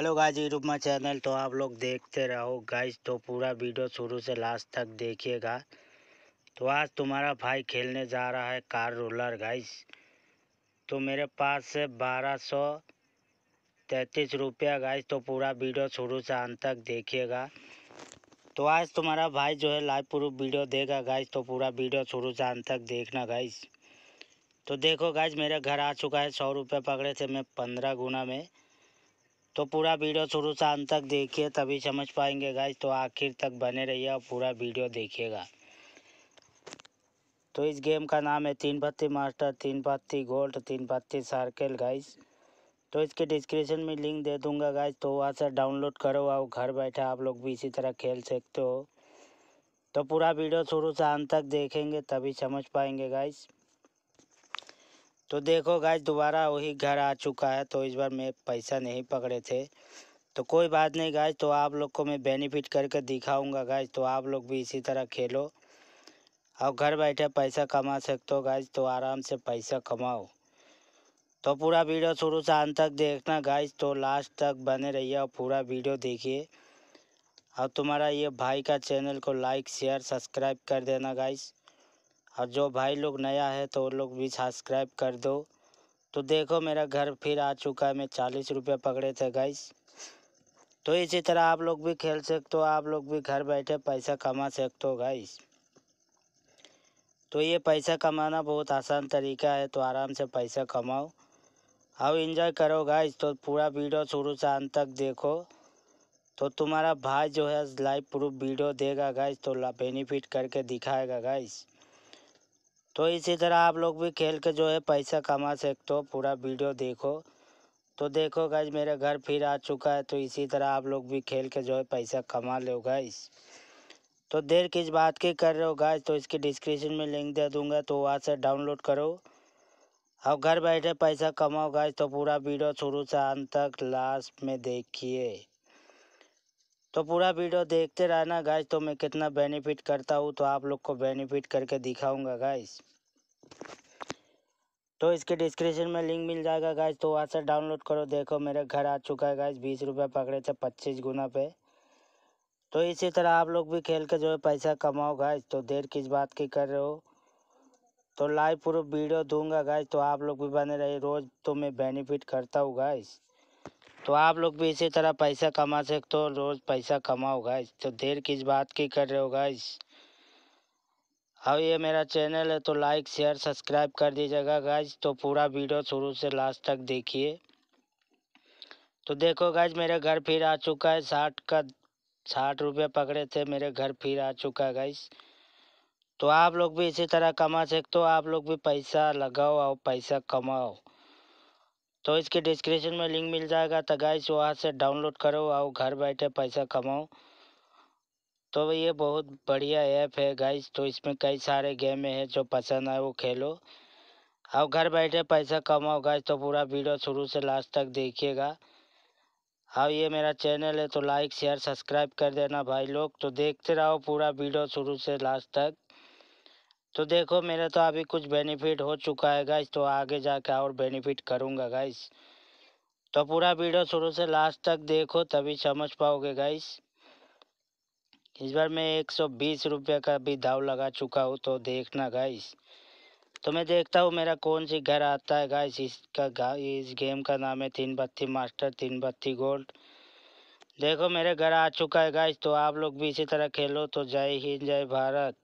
hello guys YouTube my channel तो आप लोग देखते रहो गाइज तो पूरा वीडियो शुरू से लास्ट तक देखिएगा तो आज तुम्हारा भाई खेलने जा रहा है कार रोलर गाइस तो मेरे पास से बारह सौ तैतीस रुपया गाइज तो पूरा वीडियो शुरू से अंत तक देखिएगा तो आज तुम्हारा भाई जो है लाइव प्रूफ वीडियो देगा गाइज तो पूरा वीडियो शुरू से अंत तक देखना गाइज तो देखो गाइज मेरे घर आ चुका है सौ रुपये पकड़े थे मैं पंद्रह गुना में तो पूरा वीडियो शुरू से अंत तक देखिए तभी समझ पाएंगे गाइस तो आखिर तक बने रहिए और पूरा वीडियो देखिएगा तो इस गेम का नाम है तीन पत्ती मास्टर तीन पत्ती गोल्ड तीन पत्ती सर्किल गाइस तो इसके डिस्क्रिप्शन में लिंक दे दूंगा गाइस तो वहाँ से डाउनलोड करो और घर बैठे आप लोग भी इसी तरह खेल सकते हो तो पूरा वीडियो शुरू से अंत तक देखेंगे तभी समझ पाएंगे गाइस तो देखो गाइस दोबारा वही घर आ चुका है तो इस बार मैं पैसा नहीं पकड़े थे तो कोई बात नहीं गाइस तो आप लोग को मैं बेनिफिट करके दिखाऊंगा गाइस तो आप लोग भी इसी तरह खेलो और घर बैठे पैसा कमा सकते हो गाइस तो आराम से पैसा कमाओ तो पूरा वीडियो शुरू से अंत तक देखना गाइस तो लास्ट तक बने रहिए और पूरा वीडियो देखिए और तुम्हारा ये भाई का चैनल को लाइक शेयर सब्सक्राइब कर देना गाइस और जो भाई लोग नया है तो वो लोग भी सब्सक्राइब कर दो तो देखो मेरा घर फिर आ चुका है मैं चालीस रुपये पकड़े थे गाइस तो इसी तरह आप लोग भी खेल सकते हो आप लोग भी घर बैठे पैसा कमा सकते हो गाइस तो ये पैसा कमाना बहुत आसान तरीका है तो आराम से पैसा कमाओ और इन्जॉय करो गाइस तो पूरा वीडियो शुरू से अंत तक देखो तो तुम्हारा भाई जो है लाइव प्रूफ वीडियो देगा गाइस तो बेनिफिट करके दिखाएगा गाइस तो इसी तरह आप लोग भी खेल के जो है पैसा कमा सकते हो पूरा वीडियो देखो तो देखो गाइज मेरे घर फिर आ चुका है तो इसी तरह आप लोग भी खेल के जो है पैसा कमा लो गाइज तो देर किस बात की कर रहे हो गाइज तो इसकी डिस्क्रिप्शन में लिंक दे दूंगा तो वहाँ से डाउनलोड करो और घर बैठे पैसा कमाओ गाइज तो पूरा वीडियो शुरू से अंत तक लास्ट में देखिए तो पूरा वीडियो देखते रहना गाइस तो मैं कितना बेनिफिट करता हूँ तो आप लोग को बेनिफिट करके दिखाऊंगा गाइस तो इसके डिस्क्रिप्शन में लिंक मिल जाएगा गाइस तो वहाँ से डाउनलोड करो देखो मेरे घर आ चुका है गाइस बीस रुपये पकड़े थे पच्चीस गुना पे तो इसी तरह आप लोग भी खेल के जो है पैसा कमाओ गाइस तो देर किस बात की कर रहे हो तो लाइव प्रूफ वीडियो दूंगा गाइस तो आप लोग भी बने रहे रोज़ तो मैं बेनिफिट करता हूँ गाइस तो आप लोग भी इसी तरह पैसा कमा सकते हो रोज़ पैसा कमाओ गाइस तो देर किस बात की कर रहे हो गाइस अब ये मेरा चैनल है तो लाइक शेयर सब्सक्राइब कर दीजिएगा गाइस तो पूरा वीडियो शुरू से लास्ट तक देखिए तो देखो गाइस मेरे घर फिर आ चुका है साठ का साठ रुपये पकड़े थे मेरे घर फिर आ चुका है गाइस तो आप लोग भी इसी तरह कमा सकते हो आप लोग भी पैसा लगाओ और पैसा कमाओ तो इसके डिस्क्रिप्शन में लिंक मिल जाएगा तो गाइस वहाँ से डाउनलोड करो और घर बैठे पैसा कमाओ तो ये बहुत बढ़िया ऐप है गाइस तो इसमें कई सारे गेम हैं जो पसंद आए वो खेलो और घर बैठे पैसा कमाओ गाइस तो पूरा वीडियो शुरू से लास्ट तक देखिएगा और ये मेरा चैनल है तो लाइक शेयर सब्सक्राइब कर देना भाई लोग तो देखते रहो पूरा वीडियो शुरू से लास्ट तक तो देखो मेरा तो अभी कुछ बेनिफिट हो चुका है गाइस तो आगे जाके और बेनिफिट करूँगा गाइस तो पूरा वीडियो शुरू से लास्ट तक देखो तभी समझ पाओगे गाइस इस बार मैं एक सौ बीस रुपये का भी दाव लगा चुका हूँ तो देखना गाइस तो मैं देखता हूँ मेरा कौन सी घर आता है गाइस इसका इस गेम का नाम है तीन बत्ती मास्टर तीन बत्ती गोल्ड देखो मेरे घर आ चुका है गाइस तो आप लोग भी इसी तरह खेलो तो जय हिंद जय भारत